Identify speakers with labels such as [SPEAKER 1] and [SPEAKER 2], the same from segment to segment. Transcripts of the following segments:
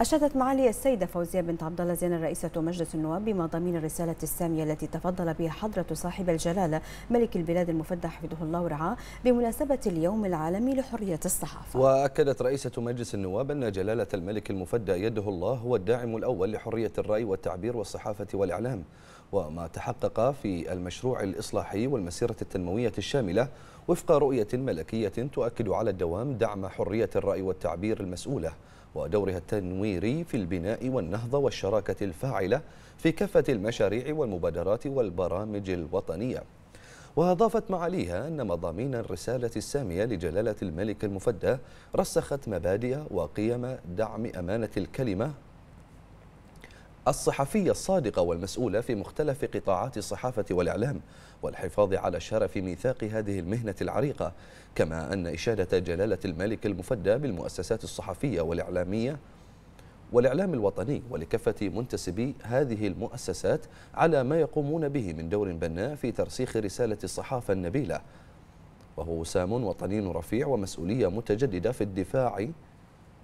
[SPEAKER 1] أشادت معالي السيدة فوزية بنت عبد الله زين رئيسة مجلس النواب بمضامين الرسالة السامية التي تفضل بها حضرة صاحب الجلالة ملك البلاد المفدى حفظه الله ورعاه بمناسبة اليوم العالمي لحرية الصحافة.
[SPEAKER 2] وأكدت رئيسة مجلس النواب أن جلالة الملك المفدى يده الله هو الداعم الأول لحرية الرأي والتعبير والصحافة والإعلام. وما تحقق في المشروع الإصلاحي والمسيرة التنموية الشاملة وفق رؤية ملكية تؤكد على الدوام دعم حرية الرأي والتعبير المسؤولة ودورها التنوير التنوير في البناء والنهضة والشراكة الفاعلة في كافة المشاريع والمبادرات والبرامج الوطنية وأضافت معاليها أن مضامين الرسالة السامية لجلالة الملك المفدى رسخت مبادئ وقيم دعم أمانة الكلمة الصحفية الصادقة والمسؤولة في مختلف قطاعات الصحافة والإعلام والحفاظ على شرف ميثاق هذه المهنة العريقة كما أن إشادة جلالة الملك المفدى بالمؤسسات الصحفية والإعلامية والإعلام الوطني ولكافة منتسبي هذه المؤسسات على ما يقومون به من دور بناء في ترسيخ رسالة الصحافة النبيلة وهو وسام وطني رفيع ومسؤولية متجددة في الدفاع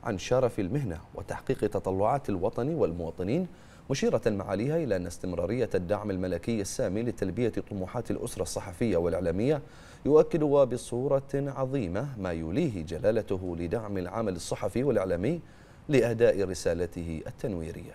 [SPEAKER 2] عن شرف المهنة وتحقيق تطلعات الوطن والمواطنين مشيرة معاليها إلى أن استمرارية الدعم الملكي السامي لتلبية طموحات الأسرة الصحفية والإعلامية يؤكد وبصورة عظيمة ما يوليه جلالته لدعم العمل الصحفي والإعلامي لأداء رسالته التنويرية